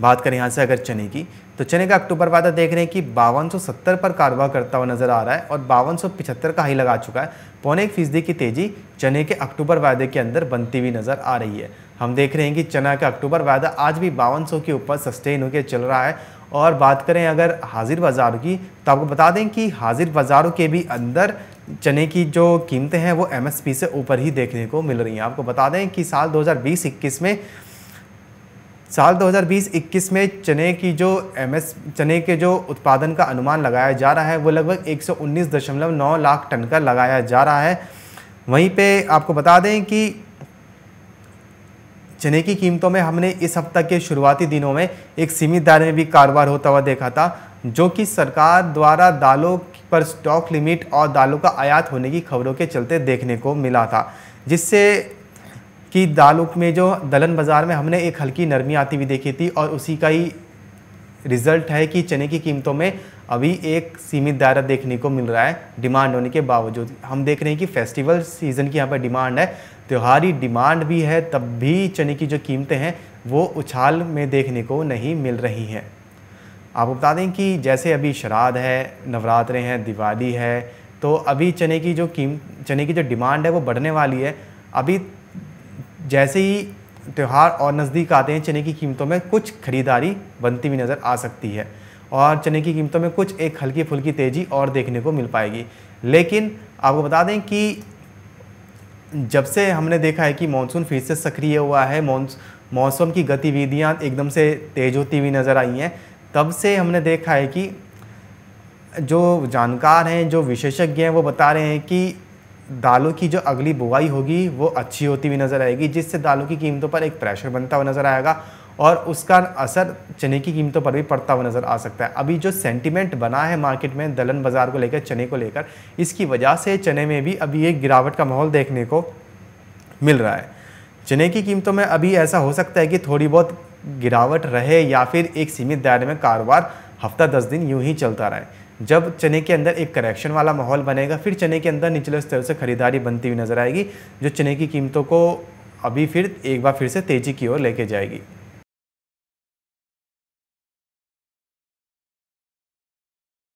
बात करें यहाँ से अगर चने की तो चने का अक्टूबर वादा देख रहे हैं कि बावन पर कारोबार करता हुआ नजर आ रहा है और बावन का हाई लगा चुका है पौने एक फीसदी की तेजी चने के अक्टूबर वायदे के अंदर बनती हुई नजर आ रही है हम देख रहे हैं कि चना का अक्टूबर वायदा आज भी बावन के ऊपर सस्टेन होकर चल रहा है और बात करें अगर हाजिर बाज़ारों की तो आपको बता दें कि हाजिर बाज़ारों के भी अंदर चने की जो कीमतें हैं वो एमएसपी से ऊपर ही देखने को मिल रही हैं आपको बता दें कि साल दो हज़ार में साल 2020-21 में चने की जो एम चने के जो उत्पादन का अनुमान लगाया जा रहा है वो लगभग 119.9 लाख टन का लगाया जा रहा है वहीं पे आपको बता दें कि चने की कीमतों में हमने इस हफ्ता के शुरुआती दिनों में एक सीमित दायरे में भी कारोबार होता हुआ देखा था जो कि सरकार द्वारा दालों पर स्टॉक लिमिट और दालों का आयात होने की खबरों के चलते देखने को मिला था जिससे कि दालुक में जो दलन बाज़ार में हमने एक हल्की नरमी आती हुई देखी थी और उसी का ही रिज़ल्ट है कि चने की कीमतों में अभी एक सीमित दायरा देखने को मिल रहा है डिमांड होने के बावजूद हम देख रहे हैं कि फेस्टिवल सीज़न की यहाँ पर डिमांड है त्योहारी डिमांड भी है तब भी चने की जो कीमतें हैं वो उछाल में देखने को नहीं मिल रही हैं आपको बता दें कि जैसे अभी श्राद्ध है नवरात्रे हैं दिवाली है तो अभी चने की जो कीम चने की जो डिमांड है वो बढ़ने वाली है अभी जैसे ही त्यौहार और नज़दीक आते हैं चने की कीमतों में कुछ खरीदारी बनती हुई नज़र आ सकती है और चने की कीमतों में कुछ एक हल्की फुल्की तेज़ी और देखने को मिल पाएगी लेकिन आपको बता दें कि जब से हमने देखा है कि मानसून फिर से सक्रिय हुआ है मौसम की गतिविधियाँ एकदम से तेज़ होती हुई नज़र आई हैं तब से हमने देखा है कि जो जानकार हैं जो विशेषज्ञ हैं वो बता रहे हैं कि दालों की जो अगली बुआई होगी वो अच्छी होती हुई नज़र आएगी जिससे दालों की कीमतों पर एक प्रेशर बनता हुआ नज़र आएगा और उसका असर चने की कीमतों पर भी पड़ता हुआ नज़र आ सकता है अभी जो सेंटिमेंट बना है मार्केट में दलहन बाज़ार को लेकर चने को लेकर इसकी वजह से चने में भी अभी एक गिरावट का माहौल देखने को मिल रहा है चने की कीमतों में अभी ऐसा हो सकता है कि थोड़ी बहुत गिरावट रहे या फिर एक सीमित दायरे में कारोबार हफ्ता दस दिन यूं ही चलता रहे जब चने के अंदर एक करेक्शन वाला माहौल बनेगा फिर चने के अंदर निचले स्तर से खरीदारी बनती हुई नजर आएगी जो चने की कीमतों को अभी फिर एक बार फिर से तेजी की ओर लेके जाएगी